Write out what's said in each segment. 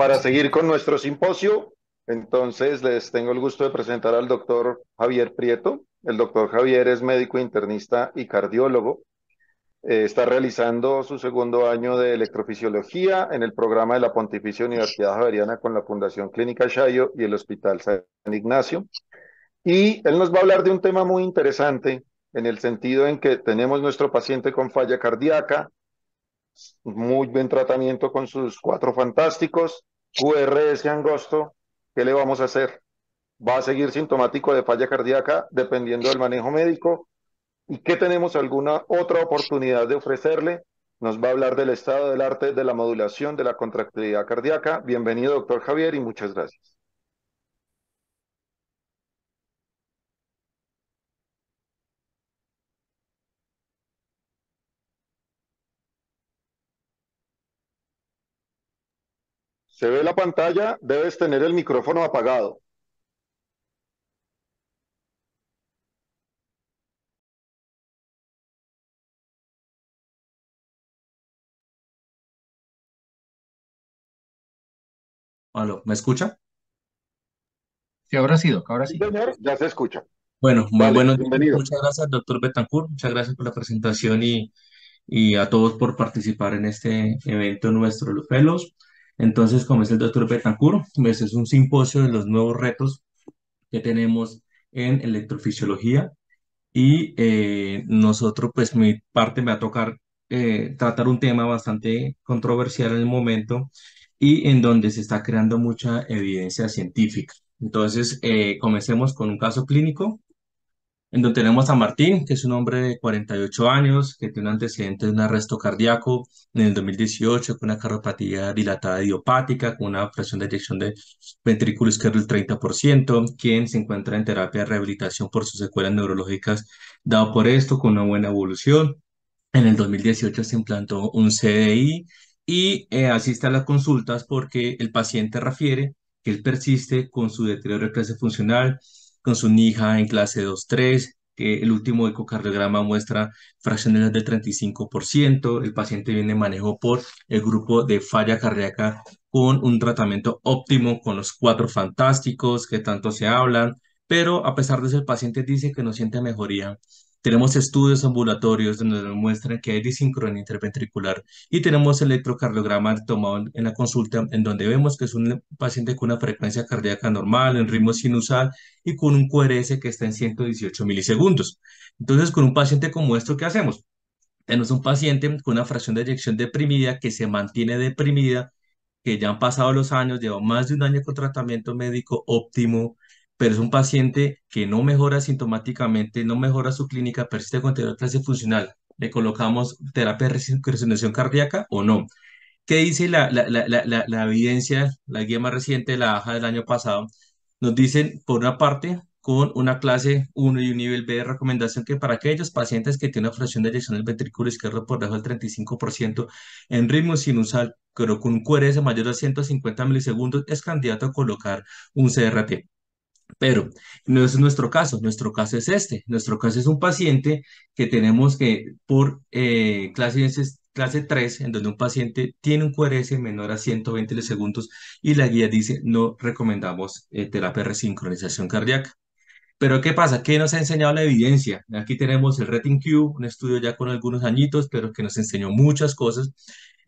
Para seguir con nuestro simposio, entonces les tengo el gusto de presentar al doctor Javier Prieto. El doctor Javier es médico internista y cardiólogo. Eh, está realizando su segundo año de electrofisiología en el programa de la Pontificia Universidad Javeriana con la Fundación Clínica Shayo y el Hospital San Ignacio. Y él nos va a hablar de un tema muy interesante en el sentido en que tenemos nuestro paciente con falla cardíaca, muy buen tratamiento con sus cuatro fantásticos, QRS angosto, ¿qué le vamos a hacer? Va a seguir sintomático de falla cardíaca dependiendo del manejo médico. ¿Y qué tenemos alguna otra oportunidad de ofrecerle? Nos va a hablar del estado del arte de la modulación de la contractilidad cardíaca. Bienvenido, doctor Javier, y muchas gracias. Se ve la pantalla, debes tener el micrófono apagado. ¿me escucha? Sí, ahora sí, Sí, ya se escucha. Bueno, muy buenos Muchas gracias, doctor Betancourt. Muchas gracias por la presentación y, a todos por participar en este evento nuestro, los entonces, como es el doctor Betancourt, pues, es un simposio de los nuevos retos que tenemos en electrofisiología y eh, nosotros, pues mi parte me va a tocar eh, tratar un tema bastante controversial en el momento y en donde se está creando mucha evidencia científica. Entonces, eh, comencemos con un caso clínico en donde tenemos a Martín, que es un hombre de 48 años, que tiene un antecedente de un arresto cardíaco en el 2018, con una cardiopatía dilatada idiopática, con una presión de eyección de ventrículo izquierdo del 30%, quien se encuentra en terapia de rehabilitación por sus secuelas neurológicas, dado por esto, con una buena evolución. En el 2018 se implantó un CDI y eh, asiste a las consultas porque el paciente refiere que él persiste con su deterioro de clase funcional, con su hija en clase 2-3, que el último ecocardiograma muestra fracciones del 35%, el paciente viene manejado por el grupo de falla cardíaca con un tratamiento óptimo con los cuatro fantásticos que tanto se hablan, pero a pesar de eso el paciente dice que no siente mejoría tenemos estudios ambulatorios donde nos muestran que hay disincronía interventricular y tenemos electrocardiograma tomado en la consulta en donde vemos que es un paciente con una frecuencia cardíaca normal, en ritmo sinusal y con un QRS que está en 118 milisegundos. Entonces, con un paciente como esto, ¿qué hacemos? Tenemos un paciente con una fracción de eyección deprimida que se mantiene deprimida, que ya han pasado los años, lleva más de un año con tratamiento médico óptimo, pero es un paciente que no mejora sintomáticamente, no mejora su clínica, persiste con clase funcional. ¿Le colocamos terapia de resonancia cardíaca o no? ¿Qué dice la, evidencia, la guía más reciente, la baja del año pasado? Nos dicen, por una parte, con una clase 1 y un nivel B de recomendación que para aquellos pacientes que tienen una fracción de eyección del ventrículo izquierdo por debajo del 35% en ritmo sinusal, pero con un QRS mayor de 150 milisegundos, es candidato a colocar un CRT. Pero no es nuestro caso, nuestro caso es este, nuestro caso es un paciente que tenemos que por eh, clase, clase 3, en donde un paciente tiene un QRS menor a 120 segundos y la guía dice no recomendamos eh, terapia de resincronización cardíaca. Pero ¿qué pasa? ¿Qué nos ha enseñado la evidencia? Aquí tenemos el RETIN-Q, un estudio ya con algunos añitos, pero que nos enseñó muchas cosas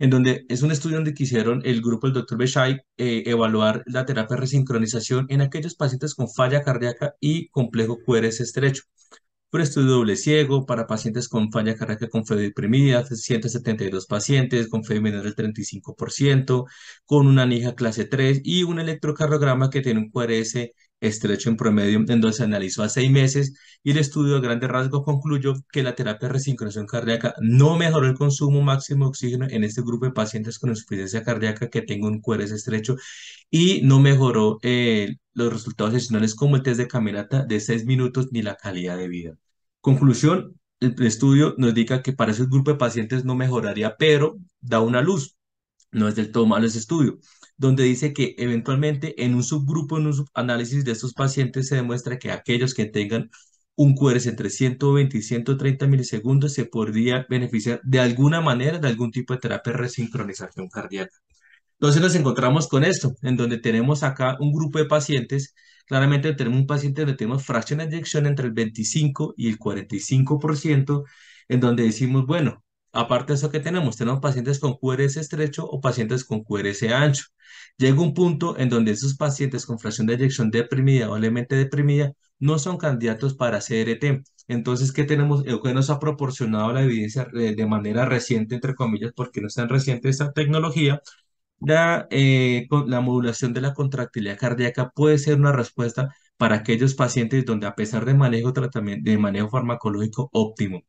en donde es un estudio donde quisieron el grupo del doctor Beshay eh, evaluar la terapia de resincronización en aquellos pacientes con falla cardíaca y complejo QRS estrecho. Un estudio doble ciego para pacientes con falla cardíaca con fe deprimida, 172 pacientes, con fe menor del 35%, con una anija clase 3 y un electrocardiograma que tiene un QRS estrecho en promedio, en donde se analizó a seis meses y el estudio a grandes rasgo concluyó que la terapia de resincronización cardíaca no mejoró el consumo máximo de oxígeno en este grupo de pacientes con insuficiencia cardíaca que tengo un QRS estrecho y no mejoró eh, los resultados adicionales como el test de caminata de seis minutos ni la calidad de vida. Conclusión, el estudio nos indica que para ese grupo de pacientes no mejoraría, pero da una luz no es del todo malo ese estudio, donde dice que eventualmente en un subgrupo, en un subanálisis de estos pacientes, se demuestra que aquellos que tengan un QRS entre 120 y 130 milisegundos se podría beneficiar de alguna manera de algún tipo de terapia de resincronización cardíaca. Entonces nos encontramos con esto, en donde tenemos acá un grupo de pacientes, claramente tenemos un paciente donde tenemos fracción de eyección entre el 25 y el 45%, en donde decimos, bueno, Aparte de eso que tenemos, tenemos pacientes con QRS estrecho o pacientes con QRS ancho. Llega un punto en donde esos pacientes con fracción de eyección deprimida o levemente deprimida no son candidatos para CRT. Entonces, ¿qué tenemos? que nos ha proporcionado la evidencia eh, de manera reciente, entre comillas, porque no es tan reciente esta tecnología? La, eh, la modulación de la contractilidad cardíaca puede ser una respuesta para aquellos pacientes donde a pesar de manejo, tratamiento, de manejo farmacológico óptimo,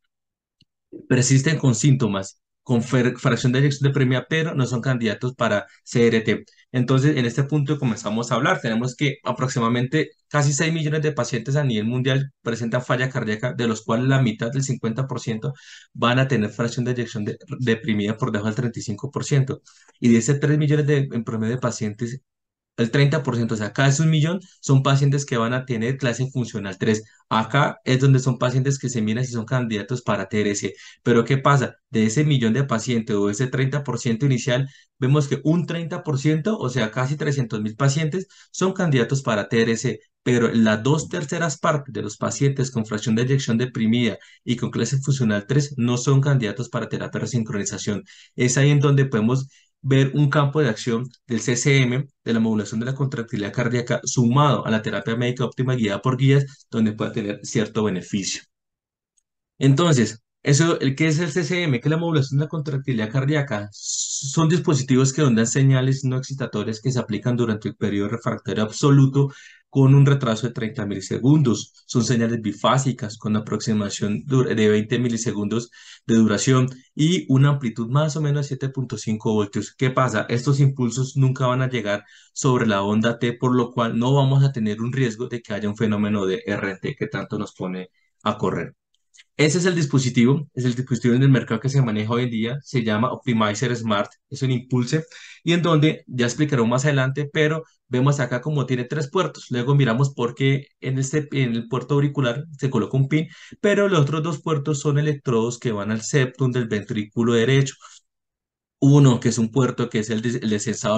persisten con síntomas, con fracción de eyección deprimida, pero no son candidatos para CRT. Entonces, en este punto comenzamos a hablar. Tenemos que aproximadamente casi 6 millones de pacientes a nivel mundial presentan falla cardíaca, de los cuales la mitad del 50% van a tener fracción de eyección deprimida por debajo del 35%. Y de ese 3 millones de, en promedio de pacientes, el 30%, o sea, acá es un millón, son pacientes que van a tener clase funcional 3. Acá es donde son pacientes que se miran si son candidatos para TRC. Pero ¿qué pasa? De ese millón de pacientes o ese 30% inicial, vemos que un 30%, o sea, casi 300 mil pacientes, son candidatos para TRC. Pero las dos terceras partes de los pacientes con fracción de eyección deprimida y con clase funcional 3 no son candidatos para terapia de sincronización. Es ahí en donde podemos ver un campo de acción del CCM, de la modulación de la contractilidad cardíaca, sumado a la terapia médica óptima guiada por guías, donde pueda tener cierto beneficio. Entonces, eso, el es el CCM, que es la modulación de la contractilidad cardíaca, son dispositivos que dan señales no excitatorias que se aplican durante el periodo refractario absoluto con un retraso de 30 milisegundos. Son señales bifásicas con aproximación de 20 milisegundos de duración y una amplitud más o menos de 7.5 voltios. ¿Qué pasa? Estos impulsos nunca van a llegar sobre la onda T, por lo cual no vamos a tener un riesgo de que haya un fenómeno de RT que tanto nos pone a correr. Ese es el dispositivo, es el dispositivo en el mercado que se maneja hoy en día, se llama Optimizer Smart, es un impulse, y en donde ya explicaré más adelante, pero vemos acá como tiene tres puertos, luego miramos por qué en, este, en el puerto auricular se coloca un pin, pero los otros dos puertos son electrodos que van al septum del ventrículo derecho, uno que es un puerto que es el,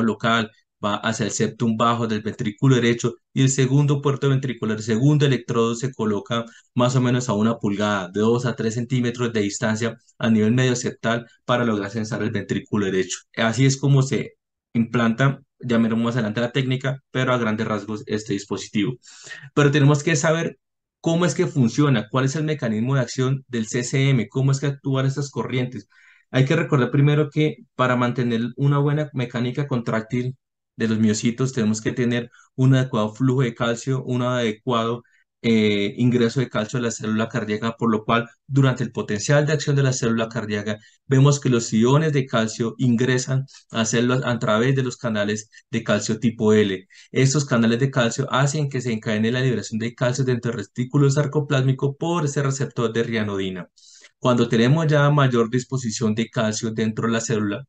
local, va hacia el septum bajo del ventrículo derecho y el segundo puerto ventricular, el segundo electrodo se coloca más o menos a una pulgada, de 2 a 3 centímetros de distancia a nivel medio septal para lograr censar el ventrículo derecho. Así es como se implanta, ya veremos más adelante la técnica, pero a grandes rasgos este dispositivo. Pero tenemos que saber cómo es que funciona, cuál es el mecanismo de acción del CCM, cómo es que actúan estas corrientes. Hay que recordar primero que para mantener una buena mecánica contractil de los miocitos, tenemos que tener un adecuado flujo de calcio, un adecuado eh, ingreso de calcio a la célula cardíaca, por lo cual durante el potencial de acción de la célula cardíaca vemos que los iones de calcio ingresan a células a través de los canales de calcio tipo L. Estos canales de calcio hacen que se encadene la liberación de calcio dentro del retículo sarcoplásmico por ese receptor de rianodina. Cuando tenemos ya mayor disposición de calcio dentro de la célula,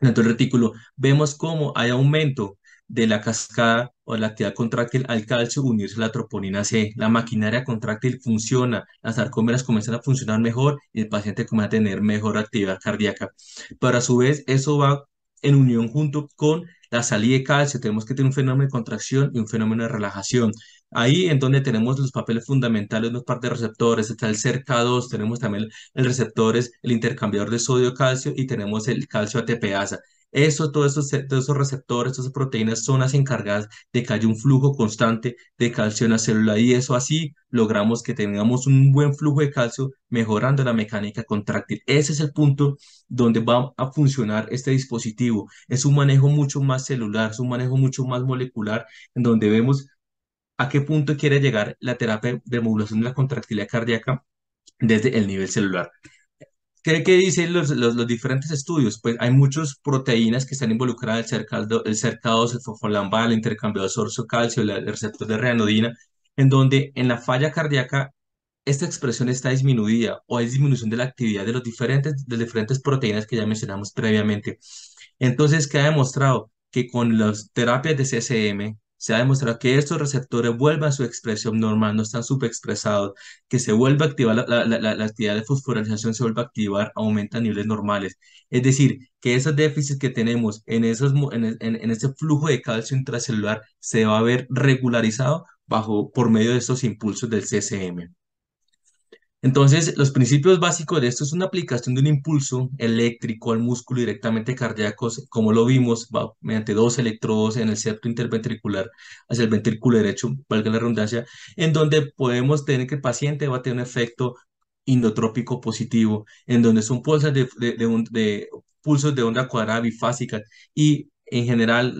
dentro del retículo, vemos cómo hay aumento de la cascada o la actividad contráctil al calcio unirse a la troponina C. La maquinaria contráctil funciona, las sarcómeras comienzan a funcionar mejor y el paciente comienza a tener mejor actividad cardíaca. Pero a su vez, eso va en unión junto con la salida de calcio. Tenemos que tener un fenómeno de contracción y un fenómeno de relajación. Ahí en donde tenemos los papeles fundamentales, los par de receptores, está el CERCA2, tenemos también el receptor, el intercambiador de sodio-calcio y tenemos el calcio ATPasa. Eso, todos esos, todos esos receptores, todas esas proteínas son las encargadas de que haya un flujo constante de calcio en la célula y eso así logramos que tengamos un buen flujo de calcio mejorando la mecánica contráctil. Ese es el punto donde va a funcionar este dispositivo. Es un manejo mucho más celular, es un manejo mucho más molecular en donde vemos a qué punto quiere llegar la terapia de modulación de la contractilidad cardíaca desde el nivel celular. ¿Qué, dicen los, los, diferentes estudios? Pues hay muchas proteínas que están involucradas, el cercado, el cercado, el Intercambio de sorso-calcio, el receptor de reanodina, en donde en la falla cardíaca esta expresión está disminuida o hay disminución de la actividad de, los diferentes, de las diferentes proteínas que ya mencionamos previamente. Entonces, ¿qué ha demostrado? Que con las terapias de CSM se ha demostrado que estos receptores vuelvan a su expresión normal, no están subexpresados, que se vuelva a activar la, actividad de fosforilación, se vuelva a activar, aumenta niveles normales. Es decir, que esos déficits que tenemos en, esos, ese flujo de calcio intracelular se va a ver regularizado bajo, por medio de estos impulsos del CCM. Entonces, los principios básicos de esto es una aplicación de un impulso eléctrico al músculo directamente cardíaco, como lo vimos, mediante dos electrodos en el septo interventricular hacia el ventrículo derecho, valga la redundancia, en donde podemos tener que el paciente va a tener un efecto endotrópico positivo, en donde son pulsos de, pulsos de onda cuadrada bifásica y en general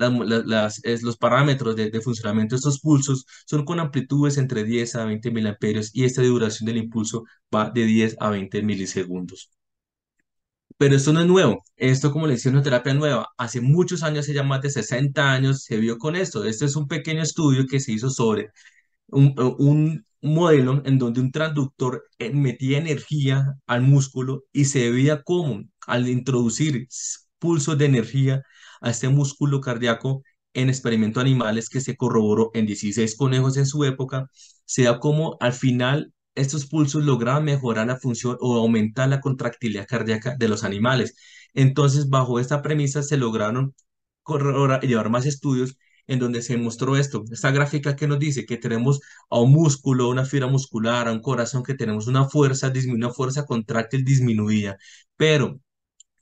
los parámetros de, funcionamiento de estos pulsos son con amplitudes entre 10 a 20 miliamperios y esta duración del impulso va de 10 a 20 milisegundos. Pero esto no es nuevo, esto como le decía una terapia nueva, hace muchos años, se ya más de 60 años se vio con esto. Este es un pequeño estudio que se hizo sobre un, un modelo en donde un transductor eh, metía energía al músculo y se veía cómo al introducir pulsos de energía a este músculo cardíaco en experimento animales que se corroboró en 16 conejos en su época, sea como al final estos pulsos lograban mejorar la función o aumentar la contractilidad cardíaca de los animales. Entonces, bajo esta premisa se lograron llevar más estudios en donde se mostró esto, esta gráfica que nos dice que tenemos a un músculo, una fibra muscular, a un corazón, que tenemos una fuerza, una fuerza contractil disminuida, pero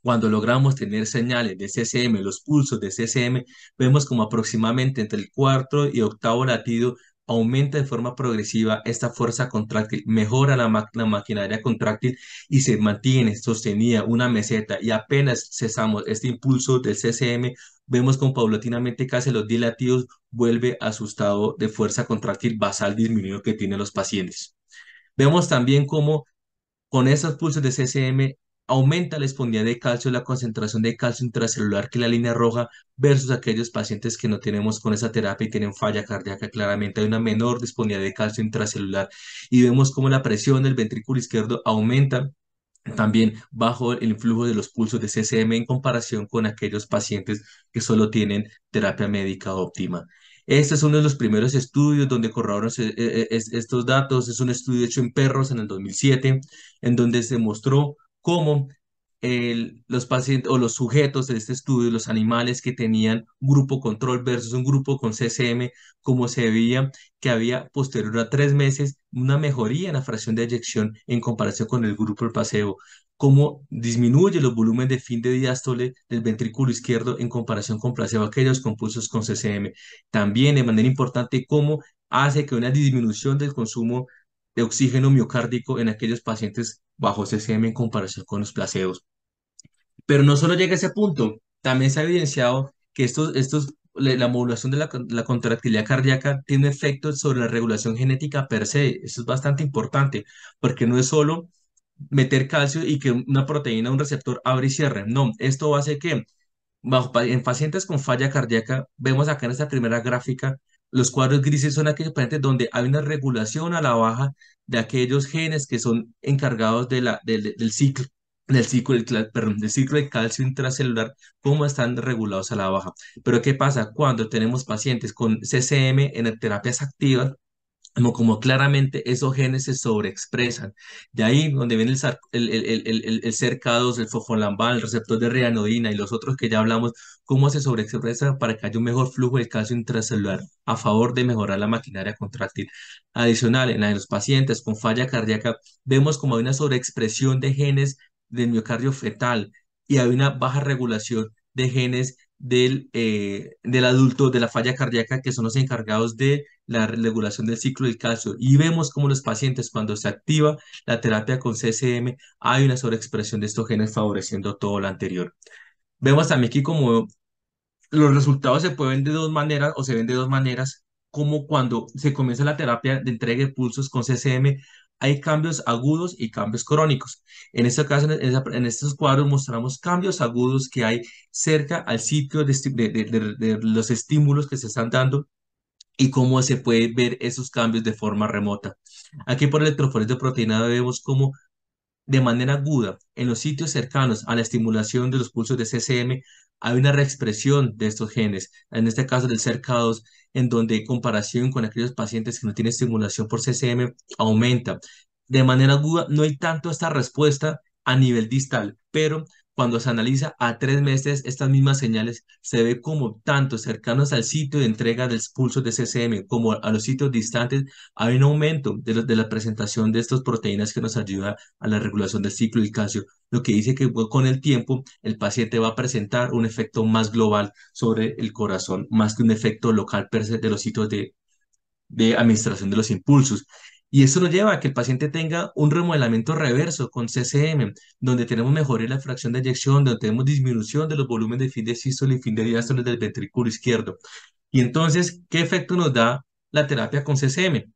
cuando logramos tener señales de CCM, los pulsos de CCM, vemos como aproximadamente entre el cuarto y octavo latido aumenta de forma progresiva esta fuerza contráctil, mejora la, maquinaria contráctil y se mantiene sostenida una meseta y apenas cesamos este impulso del CCM, vemos como paulatinamente casi los dilatidos vuelve a su estado de fuerza contráctil basal disminuido que tienen los pacientes. Vemos también cómo con esos pulsos de CCM aumenta la espondía de calcio, la concentración de calcio intracelular que la línea roja versus aquellos pacientes que no tenemos con esa terapia y tienen falla cardíaca. Claramente hay una menor disponibilidad de calcio intracelular y vemos cómo la presión del ventrículo izquierdo aumenta también bajo el influjo de los pulsos de CCM en comparación con aquellos pacientes que solo tienen terapia médica óptima. Este es uno de los primeros estudios donde corroboran eh, eh, estos datos. Es un estudio hecho en perros en el 2007, en donde se mostró cómo los pacientes o los sujetos de este estudio, los animales que tenían grupo control versus un grupo con CCM, como se veía que había posterior a tres meses una mejoría en la fracción de eyección en comparación con el grupo del paseo, cómo disminuye los volúmenes de fin de diástole del ventrículo izquierdo en comparación con placebo, aquellos compulsos con CCM. También de manera importante cómo hace que una disminución del consumo de oxígeno miocárdico en aquellos pacientes bajo CCM en comparación con los placebos. Pero no solo llega a ese punto, también se ha evidenciado que estos, estos, la modulación de la, contractilidad cardíaca tiene efectos sobre la regulación genética per se. Eso es bastante importante, porque no es solo meter calcio y que una proteína, un receptor abre y cierre. No, esto hace que en pacientes con falla cardíaca, vemos acá en esta primera gráfica los cuadros grises son aquellos pacientes donde hay una regulación a la baja de aquellos genes que son encargados del ciclo del ciclo, del ciclo de calcio intracelular, cómo están regulados a la baja. Pero ¿qué pasa cuando tenemos pacientes con CCM en terapias activas? como, claramente esos genes se sobreexpresan. De ahí donde viene el, el, el, el, CERCA2, el fojolambal, el receptor de reanodina y los otros que ya hablamos, cómo se sobreexpresan para que haya un mejor flujo del calcio intracelular a favor de mejorar la maquinaria contráctil. Adicional, en la los pacientes con falla cardíaca, vemos como hay una sobreexpresión de genes del miocardio fetal y hay una baja regulación de genes del, eh, del adulto de la falla cardíaca que son los encargados de la regulación del ciclo del calcio y vemos cómo los pacientes cuando se activa la terapia con CCM hay una sobreexpresión de estos genes favoreciendo todo lo anterior. Vemos también aquí como los resultados se pueden de dos maneras o se ven de dos maneras, como cuando se comienza la terapia de entrega de pulsos con CCM hay cambios agudos y cambios crónicos. En este caso, en, estos cuadros mostramos cambios agudos que hay cerca al sitio de los estímulos que se están dando y cómo se puede ver esos cambios de forma remota. Aquí por electroforesis de proteína vemos como de manera aguda en los sitios cercanos a la estimulación de los pulsos de CCM hay una reexpresión de estos genes, en este caso del CERCA2, en donde en comparación con aquellos pacientes que no tienen estimulación por CCM aumenta. De manera aguda no hay tanto esta respuesta a nivel distal, pero cuando se analiza a tres meses estas mismas señales, se ve como tanto cercanos al sitio de entrega del pulso de CCM como a los sitios distantes, hay un aumento de, la presentación de estas proteínas que nos ayuda a la regulación del ciclo del calcio, lo que dice que con el tiempo el paciente va a presentar un efecto más global sobre el corazón, más que un efecto local de los sitios de administración de los impulsos. Y eso nos lleva a que el paciente tenga un remodelamiento reverso con CCM, donde tenemos mejoría en la fracción de eyección, donde tenemos disminución de los volúmenes de fin de sístole y fin de diástole del ventrículo izquierdo. Y entonces, ¿qué efecto nos da la terapia con CCM?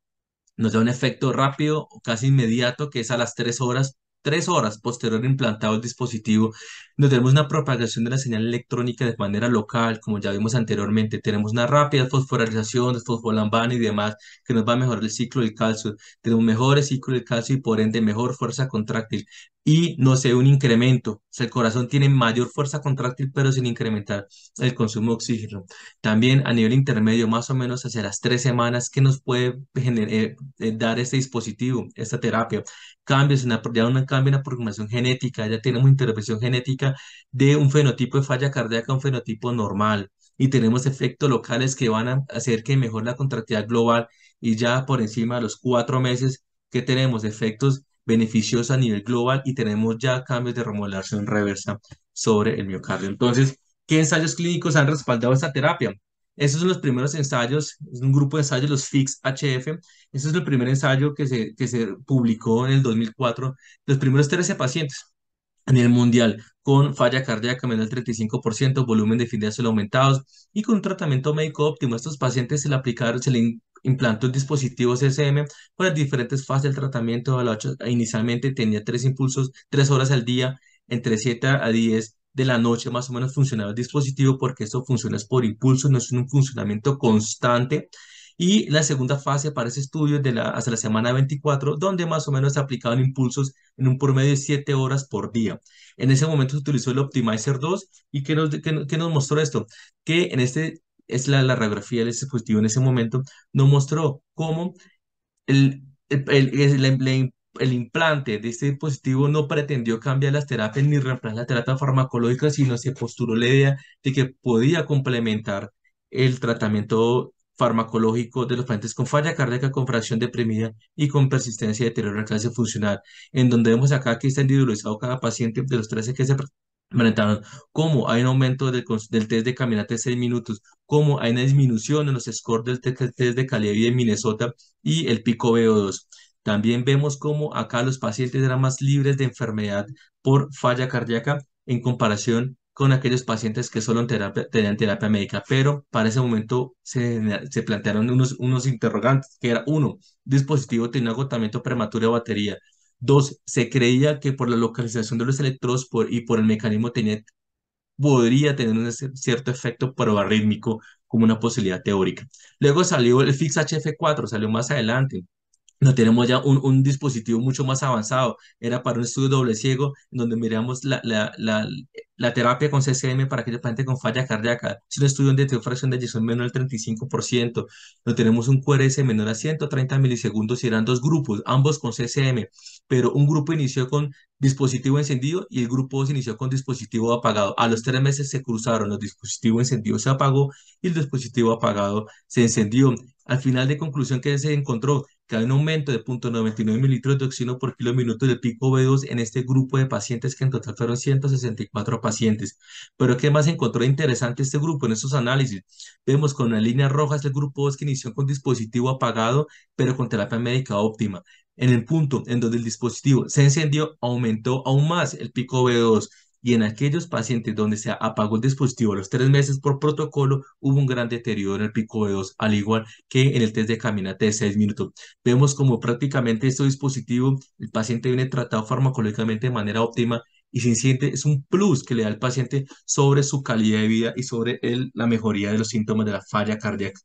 Nos da un efecto rápido, casi inmediato, que es a las tres horas tres horas posterior implantado el dispositivo, nos tenemos una propagación de la señal electrónica de manera local, como ya vimos anteriormente. Tenemos una rápida fosforalización de fosfolambana y demás, que nos va a mejorar el ciclo del calcio. Tenemos mejor ciclo del calcio y por ende mejor fuerza contráctil, y no sé, un incremento. O el corazón tiene mayor fuerza contractil pero sin incrementar el consumo de oxígeno. También a nivel intermedio, más o menos hacia las tres semanas, ¿qué nos puede eh, eh, dar este dispositivo, esta terapia? Cambios, ya un cambio en la programación genética, ya tenemos intervención genética de un fenotipo de falla cardíaca a un fenotipo normal. Y tenemos efectos locales que van a hacer que mejore la contractilidad global y ya por encima de los cuatro meses que tenemos efectos beneficiosa a nivel global y tenemos ya cambios de remodelación reversa sobre el miocardio. Entonces, ¿qué ensayos clínicos han respaldado esta terapia? Esos son los primeros ensayos, es un grupo de ensayos, los FIX-HF. Ese es el primer ensayo que se, que se publicó en el 2004, los primeros 13 pacientes en el mundial con falla cardíaca menor del 35%, volumen de fibrilación aumentados y con un tratamiento médico óptimo. A estos pacientes se le aplicaron, se le implantó dispositivos SM para las diferentes fases del tratamiento. inicialmente tenía tres impulsos, tres horas al día, entre 7 a 10 de la noche más o menos funcionaba el dispositivo porque eso funciona por impulso, no es un funcionamiento constante. Y la segunda fase para ese estudio de la, hasta la semana 24, donde más o menos se aplicaban impulsos en un promedio de 7 horas por día. En ese momento se utilizó el Optimizer 2 y que nos, que nos mostró esto, que en este es la, la radiografía del dispositivo en ese momento, no mostró cómo el, el, implante de este dispositivo no pretendió cambiar las terapias ni reemplazar la terapia farmacológica, sino se postuló la idea de que podía complementar el tratamiento farmacológico de los pacientes con falla cardíaca, con fracción deprimida y con persistencia de deterioro en clase funcional, en donde vemos acá que está individualizado cada paciente de los 13 que se como cómo hay un aumento del, test de caminata de 6 minutos, cómo hay una disminución en los scores del test, de calidad de Minnesota y el pico VO2. También vemos cómo acá los pacientes eran más libres de enfermedad por falla cardíaca en comparación con aquellos pacientes que solo tenían terapia médica, pero para ese momento se, plantearon unos, unos interrogantes, que era uno, dispositivo tenía agotamiento prematuro de batería, Dos, se creía que por la localización de los electrodos y por el mecanismo TENET podría tener un cierto efecto probarrítmico como una posibilidad teórica. Luego salió el FIX-HF4, salió más adelante, no tenemos ya un, dispositivo mucho más avanzado. Era para un estudio doble ciego, donde miramos la, la, la, terapia con CCM para aquellos paciente con falla cardíaca. Es un estudio donde tiene de menor al 35%. No tenemos un QRS menor a 130 milisegundos y eran dos grupos, ambos con CCM. Pero un grupo inició con dispositivo encendido y el grupo 2 inició con dispositivo apagado. A los tres meses se cruzaron, los dispositivos encendidos se apagó y el dispositivo apagado se encendió. Al final de conclusión que se encontró hay un aumento de 0.99 mililitros de oxígeno por kilominuto del pico B2 en este grupo de pacientes, que en total fueron 164 pacientes. Pero ¿qué más encontró interesante este grupo en estos análisis? Vemos con línea línea roja el grupo 2 que inició con dispositivo apagado, pero con terapia médica óptima. En el punto en donde el dispositivo se encendió, aumentó aún más el pico B2 y en aquellos pacientes donde se apagó el dispositivo a los tres meses por protocolo, hubo un gran deterioro en el pico de 2, al igual que en el test de caminata de 6 minutos. Vemos como prácticamente este dispositivo, el paciente viene tratado farmacológicamente de manera óptima y se siente, es un plus que le da al paciente sobre su calidad de vida y sobre la mejoría de los síntomas de la falla cardíaca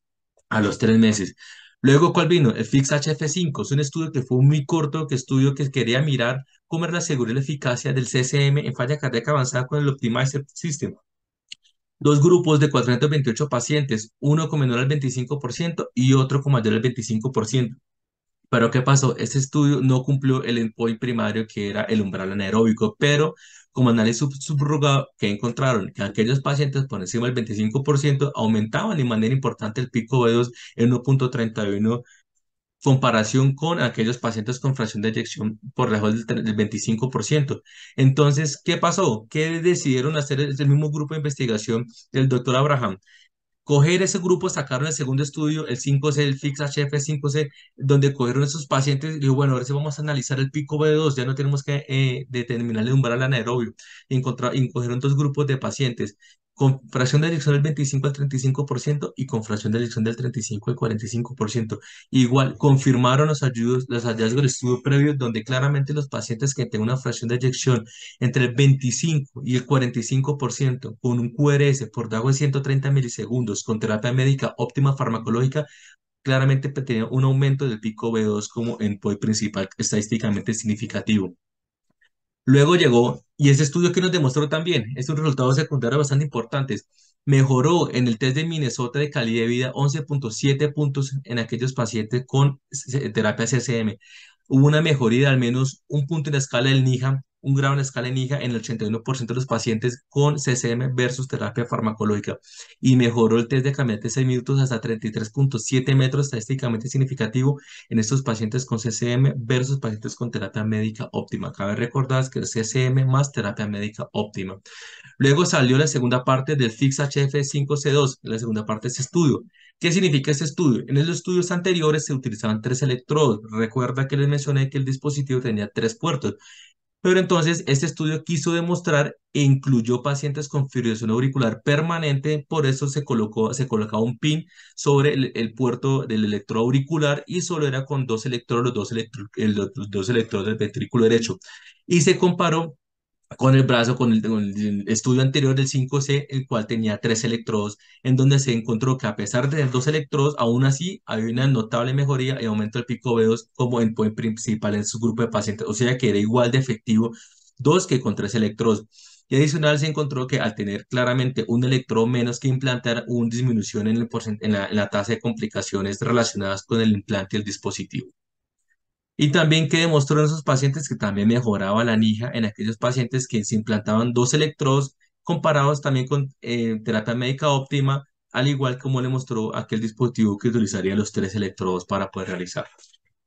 a los tres meses. Luego, ¿cuál vino? El FIX-HF5. Es un estudio que fue muy corto, que estudio que quería mirar ¿Cómo la la eficacia del CCM en falla cardíaca avanzada con el Optimizer System. Dos grupos de 428 pacientes, uno con menor al 25% y otro con mayor al 25%. Pero ¿qué pasó? Este estudio no cumplió el endpoint primario que era el umbral anaeróbico, pero como análisis subrogado que encontraron que aquellos pacientes por encima del 25% aumentaban de manera importante el pico B2 en 1.31 comparación con aquellos pacientes con fracción de eyección por lejos del, 25%. Entonces, ¿qué pasó? ¿Qué decidieron hacer el, mismo grupo de investigación del doctor Abraham? Coger ese grupo, sacaron el segundo estudio, el 5C, el FIX-HF5C, donde cogieron esos pacientes y bueno, ahora sí vamos a analizar el pico B2, ya no tenemos que eh, determinar el umbral anaerobio. y cogieron dos grupos de pacientes con fracción de eyección del 25 al 35% y con fracción de eyección del 35 al 45%. Igual, confirmaron los, hallazgos del estudio previo, donde claramente los pacientes que tienen una fracción de eyección entre el 25 y el 45% con un QRS por DAGO de 130 milisegundos con terapia médica óptima farmacológica, claramente tenían un aumento del pico B2 como POI principal estadísticamente significativo. Luego llegó, y ese estudio que nos demostró también, es un resultado secundario bastante importante, mejoró en el test de Minnesota de calidad de vida 11.7 puntos en aquellos pacientes con terapia CCM. Hubo una mejoría de al menos un punto en la escala del NIHAM un grado en la escala hija en el 81% de los pacientes con CCM versus terapia farmacológica y mejoró el test de caminata de 6 minutos hasta 33.7 metros estadísticamente significativo en estos pacientes con CCM versus pacientes con terapia médica óptima. Cabe recordar que el CCM más terapia médica óptima. Luego salió la segunda parte del FIX-HF5C2, la segunda parte de ese estudio. ¿Qué significa ese estudio? En los estudios anteriores se utilizaban tres electrodos. Recuerda que les mencioné que el dispositivo tenía tres puertos. Pero entonces este estudio quiso demostrar e incluyó pacientes con fibrilación auricular permanente, por eso se colocó se colocaba un pin sobre el, puerto del electroauricular auricular y solo era con dos electrodos, dos, dos electrodos del ventrículo derecho. Y se comparó con el brazo, con el, estudio anterior del 5C, el cual tenía tres electrodos, en donde se encontró que a pesar de tener dos electrodos, aún así había una notable mejoría y aumento del pico B2 como punto principal en su grupo de pacientes, o sea que era igual de efectivo dos que con tres electrodos. Y adicional se encontró que al tener claramente un electrodo menos que implantar, hubo una disminución en, el la, en la tasa de complicaciones relacionadas con el implante el dispositivo. Y también que demostró en esos pacientes que también mejoraba la anija en aquellos pacientes que se implantaban dos electrodos comparados también con eh, terapia médica óptima, al igual como le mostró aquel dispositivo que utilizaría los tres electrodos para poder realizar.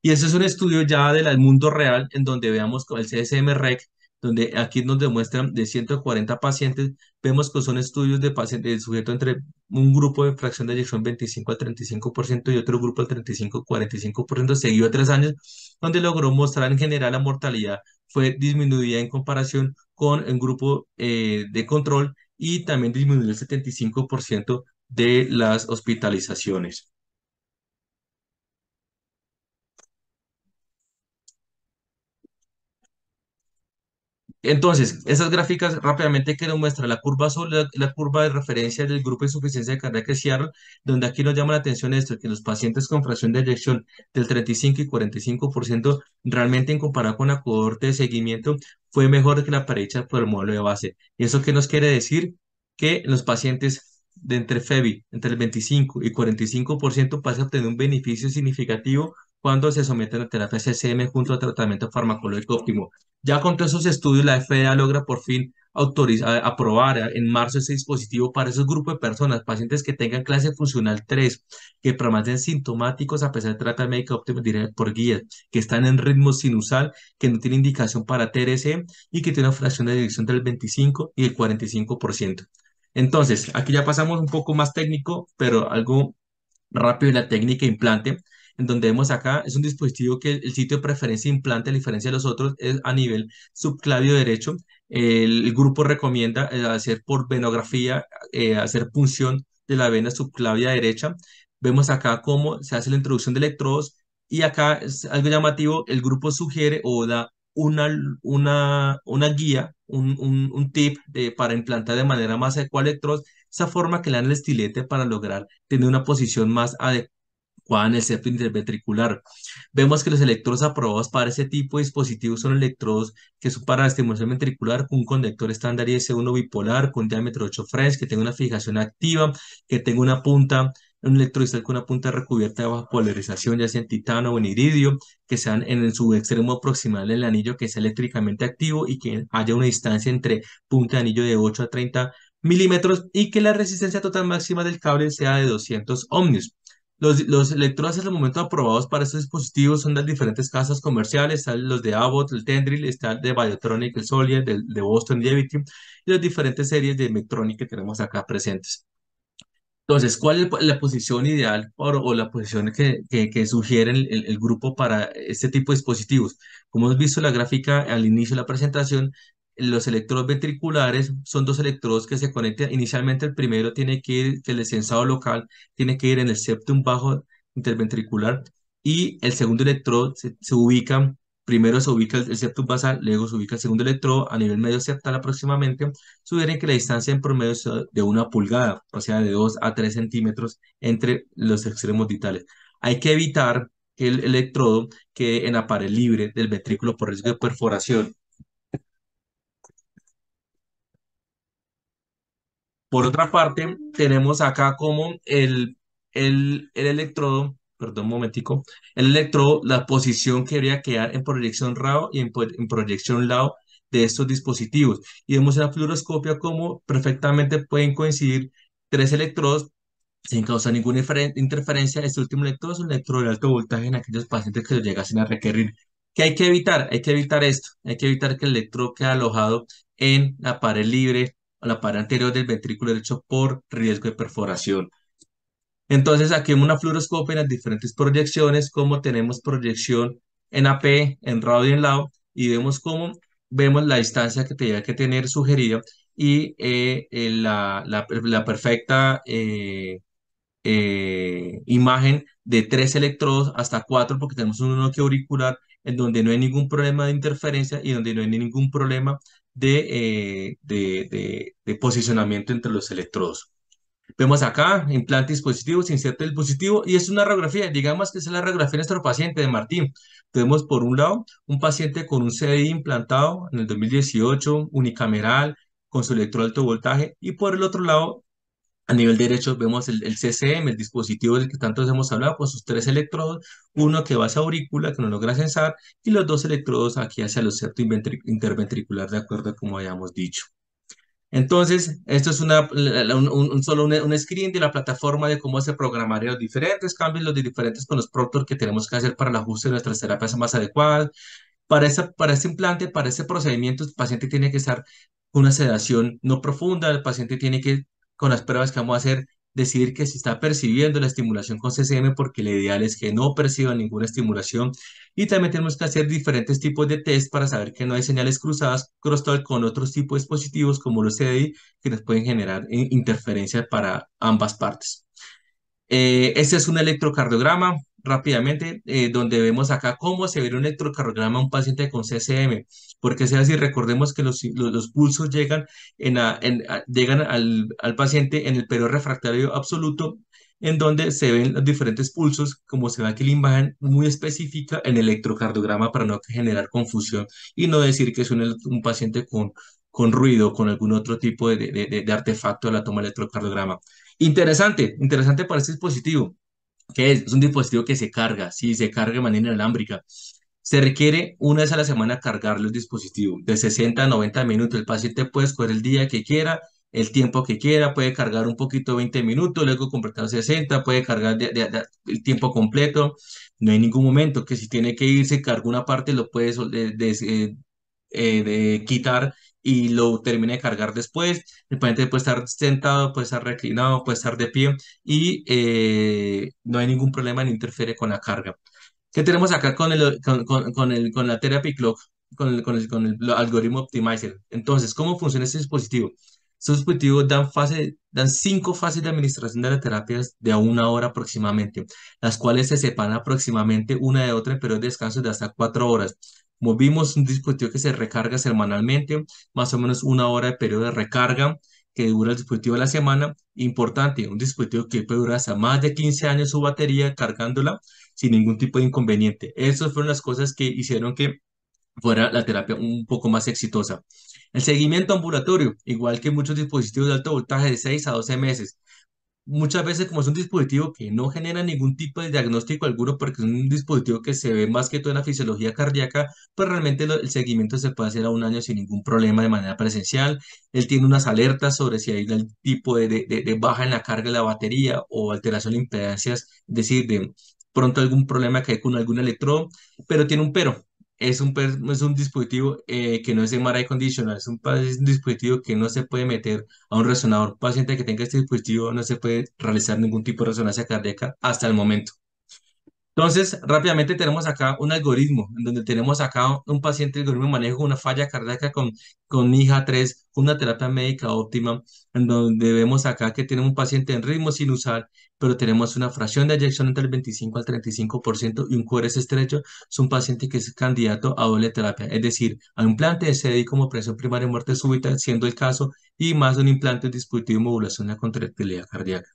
Y ese es un estudio ya del mundo real en donde veamos con el CSM-REC donde aquí nos demuestran de 140 pacientes, vemos que son estudios de pacientes, sujetos sujeto entre un grupo de fracción de eyección 25 al 35% y otro grupo al 35-45%, seguido tres años, donde logró mostrar en general la mortalidad fue disminuida en comparación con el grupo eh, de control y también disminuyó el 75% de las hospitalizaciones. Entonces, esas gráficas rápidamente que nos muestran la curva la, curva de referencia del grupo de insuficiencia cardíaca donde aquí nos llama la atención esto, que los pacientes con fracción de eyección del 35 y 45% realmente en comparación con la cohorte de seguimiento fue mejor que la pareja por el modelo de base. ¿Y eso qué nos quiere decir? Que los pacientes de entre FEBI, entre el 25 y 45% pasan a obtener un beneficio significativo cuando se someten a terapia CCM junto al tratamiento farmacológico óptimo. Ya con todos esos estudios, la FDA logra por fin autorizar, aprobar en marzo ese dispositivo para esos grupos de personas, pacientes que tengan clase funcional 3, que permanecen sintomáticos a pesar de terapia médica óptima por guía, que están en ritmo sinusal, que no tienen indicación para TRC y que tienen una fracción de dirección del 25 y el 45%. Entonces, aquí ya pasamos un poco más técnico, pero algo rápido en la técnica implante donde vemos acá, es un dispositivo que el sitio de preferencia implante, a diferencia de los otros, es a nivel subclavio derecho. El grupo recomienda eh, hacer por venografía, eh, hacer punción de la vena subclavia derecha. Vemos acá cómo se hace la introducción de electrodos y acá es algo llamativo, el grupo sugiere o da una, una, una guía, un, un, tip para implantar de manera más adecuada electrodos, esa forma que le dan el estilete para lograr tener una posición más adecuada en el septo interventricular. Vemos que los electrodos aprobados para ese tipo de dispositivos son electrodos que son para la estimulación ventricular con un conductor estándar IS-1 bipolar con diámetro 8 French, que tenga una fijación activa, que tenga una punta, un electrodistal con una punta recubierta de baja polarización, ya sea en titano o en iridio, que sean en su extremo proximal del anillo que es eléctricamente activo y que haya una distancia entre punta de anillo de 8 a 30 milímetros y que la resistencia total máxima del cable sea de 200 ohmios. Los, los electrones el momento aprobados para estos dispositivos son las diferentes casas comerciales, están los de Abbott, el Tendril, está de Biotronic, el Solier, del, de Boston Evity, y las diferentes series de electrónica que tenemos acá presentes. Entonces, ¿cuál es la posición ideal o, la posición que, que, sugiere el, grupo para este tipo de dispositivos? Como hemos visto en la gráfica al inicio de la presentación, los electrodos ventriculares son dos electrodos que se conectan. Inicialmente el primero tiene que ir, que el descenso local tiene que ir en el septum bajo interventricular y el segundo electrodo se, ubica, primero se ubica el, septum basal, luego se ubica el segundo electrodo a nivel medio septal aproximadamente, sugieren que la distancia en promedio es de una pulgada, o sea, de 2 a 3 centímetros entre los extremos vitales. Hay que evitar que el electrodo quede en la pared libre del ventrículo por riesgo de perforación Por otra parte, tenemos acá como el, el, el electrodo, perdón un momentico, el electrodo, la posición que debería quedar en proyección RAO y en, pues, en proyección lado de estos dispositivos. Y vemos en la fluoroscopia cómo perfectamente pueden coincidir tres electrodos sin causar ninguna interferencia. Este último electrodo es un electrodo de alto voltaje en aquellos pacientes que lo llegasen a requerir. ¿Qué hay que evitar? Hay que evitar esto. Hay que evitar que el electrodo quede alojado en la pared libre, a la pared anterior del ventrículo derecho por riesgo de perforación. Entonces, aquí en una fluoroscopia en las diferentes proyecciones, como tenemos proyección en AP, en radio y en lado, y vemos cómo vemos la distancia que tenía que tener sugerida y eh, eh, la, la, la, perfecta eh, imagen de tres electrodos hasta cuatro, porque tenemos un que auricular en donde no hay ningún problema de interferencia y donde no hay ningún problema eh, de, posicionamiento entre los electrodos. Vemos acá, implante dispositivo, se inserta el dispositivo y es una radiografía, digamos que es la radiografía de nuestro paciente, de Martín. Tenemos por un lado un paciente con un CDI implantado en el 2018, unicameral, con su electro alto voltaje, y por el otro lado a nivel derecho vemos el, CCM, el dispositivo del que tanto hemos hablado, con sus tres electrodos, uno que va a aurícula, que no logra censar, y los dos electrodos aquí hacia el septo interventricular, de acuerdo a como habíamos dicho. Entonces, esto es una, solo un, screen de la plataforma de cómo se programarían los diferentes cambios, los diferentes con los proctores que tenemos que hacer para el ajuste de nuestras terapias más adecuadas. Para, esa, para ese implante, para ese procedimiento, el paciente tiene que estar con una sedación no profunda, el paciente tiene que con las pruebas que vamos a hacer, decidir que si está percibiendo la estimulación con CCM porque lo ideal es que no perciba ninguna estimulación y también tenemos que hacer diferentes tipos de test para saber que no hay señales cruzadas crosstalk con otros tipos de dispositivos como los CDI que nos pueden generar eh, interferencia para ambas partes. este es un electrocardiograma, rápidamente, eh, donde vemos acá cómo se ve un electrocardiograma a un paciente con CCM, porque sea así, recordemos que los, pulsos llegan, en, llegan al, paciente en el periodo refractario absoluto, en donde se ven los diferentes pulsos, como se ve aquí la imagen muy específica en electrocardiograma para no generar confusión y no decir que es un, paciente con, con ruido, con algún otro tipo de, artefacto de la toma electrocardiograma. Interesante, interesante para este dispositivo. ¿Qué es? Es un dispositivo que se carga, si se carga de manera inalámbrica. Se requiere una vez a la semana cargar los dispositivos, de 60 a 90 minutos. El paciente puede escoger el día que quiera, el tiempo que quiera, puede cargar un poquito 20 minutos, luego completar 60, puede cargar el tiempo completo. No hay ningún momento que si tiene que irse, carga una parte, lo puede eh, eh, eh, de quitar y lo termine de cargar después. El paciente puede estar sentado, puede estar reclinado, puede estar de pie y eh, no hay ningún problema ni interfiere con la carga. ¿Qué tenemos acá con, el, con, con, el, con la Therapy Clock, con el, con el, algoritmo Optimizer? Entonces, ¿cómo funciona este dispositivo? sus este dispositivos dan, fase, dan cinco fases de administración de las terapias de una hora aproximadamente, las cuales se separan aproximadamente una de otra en periodos de descanso de hasta cuatro horas movimos un dispositivo que se recarga semanalmente, más o menos una hora de periodo de recarga que dura el dispositivo de la semana. Importante, un dispositivo que puede durar hasta más de 15 años su batería cargándola sin ningún tipo de inconveniente. Esas fueron las cosas que hicieron que fuera la terapia un poco más exitosa. El seguimiento ambulatorio, igual que muchos dispositivos de alto voltaje de 6 a 12 meses, muchas veces como es un dispositivo que no genera ningún tipo de diagnóstico alguno porque es un dispositivo que se ve más que todo en la fisiología cardíaca, pues realmente el seguimiento se puede hacer a un año sin ningún problema de manera presencial. Él tiene unas alertas sobre si hay algún tipo de, de, de, baja en la carga de la batería o alteración de impedancias, es decir, de pronto algún problema que hay con algún electrón, pero tiene un pero, es un, es un dispositivo eh, que no es MRI condicional, es un, es un, dispositivo que no se puede meter a un resonador. Paciente que tenga este dispositivo no se puede realizar ningún tipo de resonancia cardíaca hasta el momento. Entonces, rápidamente tenemos acá un algoritmo, en donde tenemos acá un paciente algoritmo manejo una falla cardíaca con, con IHA3, una terapia médica óptima, en donde vemos acá que tenemos un paciente en ritmo sinusal, pero tenemos una fracción de eyección entre el 25 al 35% y un QRS estrecho, es un paciente que es candidato a doble terapia, es decir, a un implante de CDI como presión primaria muerte súbita, siendo el caso, y más un implante de dispositivo de modulación de la contractilidad cardíaca.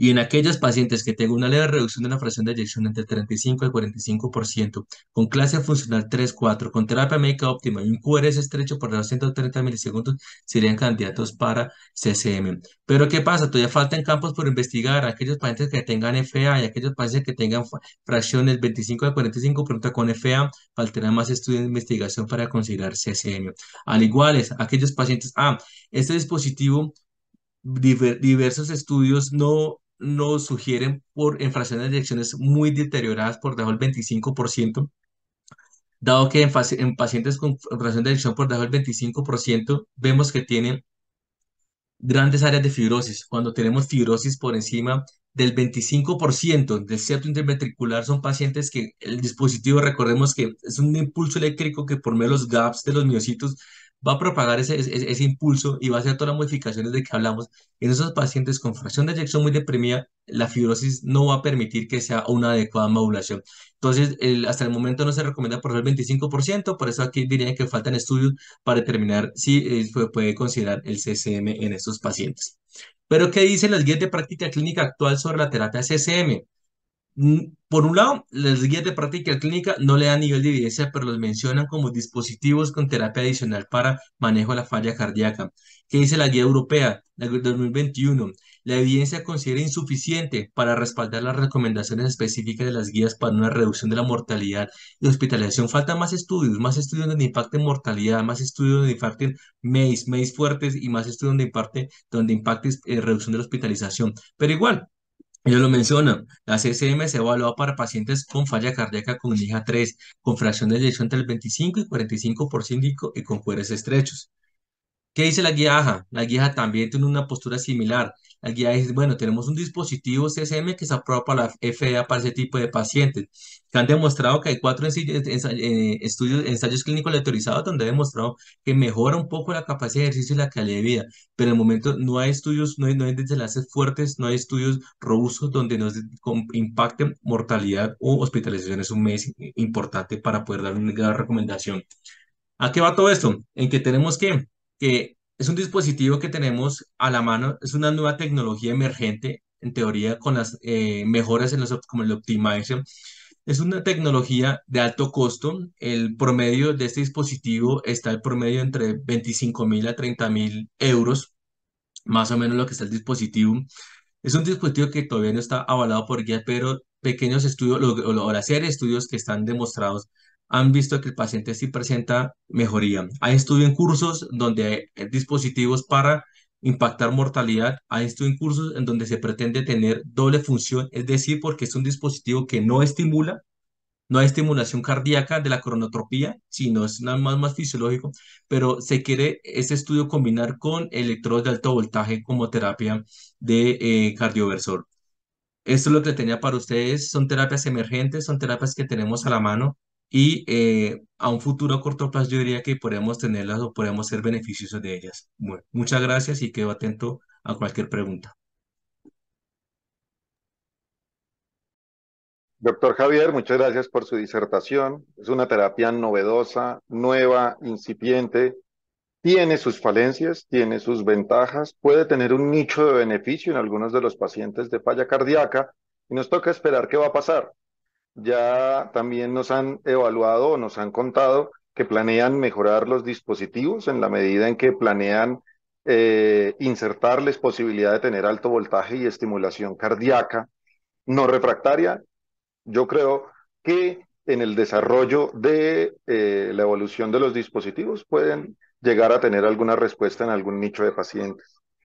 Y en aquellos pacientes que tengan una leve reducción de la fracción de eyección entre 35 y 45%, con clase funcional 3-4, con terapia médica óptima y un QRS estrecho por 230 milisegundos, serían candidatos para CCM. Pero ¿qué pasa? Todavía faltan campos por investigar. Aquellos pacientes que tengan FA y aquellos pacientes que tengan fracciones 25 a 45% con FA, faltarán más estudios de investigación para considerar CCM. Al igual, es, aquellos pacientes, ah, este dispositivo diversos estudios no nos sugieren por infracciones de direcciones muy deterioradas por debajo del 25%, dado que en, pacientes con infracción de dirección por debajo del 25% vemos que tienen grandes áreas de fibrosis. Cuando tenemos fibrosis por encima del 25% del cierto interventricular son pacientes que el dispositivo, recordemos que es un impulso eléctrico que por medio los gaps de los miocitos va a propagar ese, ese, impulso y va a hacer todas las modificaciones de que hablamos. En esos pacientes con fracción de eyección muy deprimida, la fibrosis no va a permitir que sea una adecuada modulación. Entonces, hasta el momento no se recomienda por el 25%, por eso aquí diría que faltan estudios para determinar si eh, se puede considerar el CCM en estos pacientes. Pero, ¿qué dicen las guías de práctica clínica actual sobre la terapia CCM? Mm, por un lado, las guías de práctica clínica no le dan nivel de evidencia, pero los mencionan como dispositivos con terapia adicional para manejo de la falla cardíaca. ¿Qué dice la guía europea, la 2021? La evidencia considera insuficiente para respaldar las recomendaciones específicas de las guías para una reducción de la mortalidad y hospitalización. Faltan más estudios, más estudios donde impacten mortalidad, más estudios donde impacten MEIS, MEIS fuertes y más estudios donde impacten donde impacte eh, reducción de la hospitalización. Pero igual, ellos lo mencionan, la CSM se evalúa para pacientes con falla cardíaca con IGA 3, con fracción de eyección entre el 25 y 45% y con cueres estrechos. ¿Qué dice la guía AJA? La guía también tiene una postura similar. La guía dice, bueno, tenemos un dispositivo CSM que se aprueba para la FDA e para ese tipo de pacientes, que han demostrado que hay cuatro ensayos, eh, estudios, ensayos clínicos autorizados donde ha demostrado que mejora un poco la capacidad de ejercicio y la calidad de vida, pero en el momento no hay estudios, no hay, no hay desenlaces fuertes, no hay estudios robustos donde nos impacten mortalidad o hospitalización. Es un mes importante para poder dar una gran recomendación. ¿A qué va todo esto? En que tenemos que que es un dispositivo que tenemos a la mano, es una nueva tecnología emergente, en teoría, con las eh, mejoras en los, como el optimization. Es una tecnología de alto costo. El promedio de este dispositivo está el promedio entre 25.000 mil a 30 mil euros, más o menos lo que está el dispositivo. Es un dispositivo que todavía no está avalado por guía, pero pequeños estudios o, o, la serie estudios que están demostrados han visto que el paciente sí presenta mejoría. Hay estudios en cursos donde hay eh, dispositivos para impactar mortalidad. Hay estudios en cursos en donde se pretende tener doble función, es decir, porque es un dispositivo que no estimula, no hay estimulación cardíaca de la cronotropía, sino es nada más, más fisiológico, pero se quiere ese estudio combinar con electrodos de alto voltaje como terapia de eh, cardioversor. Esto es lo que tenía para ustedes. Son terapias emergentes, son terapias que tenemos a la mano y eh, a un futuro corto plazo yo diría que podemos tenerlas o podemos ser beneficiosos de ellas. Bueno, muchas gracias y quedo atento a cualquier pregunta. Doctor Javier, muchas gracias por su disertación. Es una terapia novedosa, nueva, incipiente. Tiene sus falencias, tiene sus ventajas, puede tener un nicho de beneficio en algunos de los pacientes de falla cardíaca y nos toca esperar qué va a pasar ya también nos han evaluado o nos han contado que planean mejorar los dispositivos en la medida en que planean eh, insertarles posibilidad de tener alto voltaje y estimulación cardíaca no refractaria. Yo creo que en el desarrollo de eh, la evolución de los dispositivos pueden llegar a tener alguna respuesta en algún nicho de pacientes.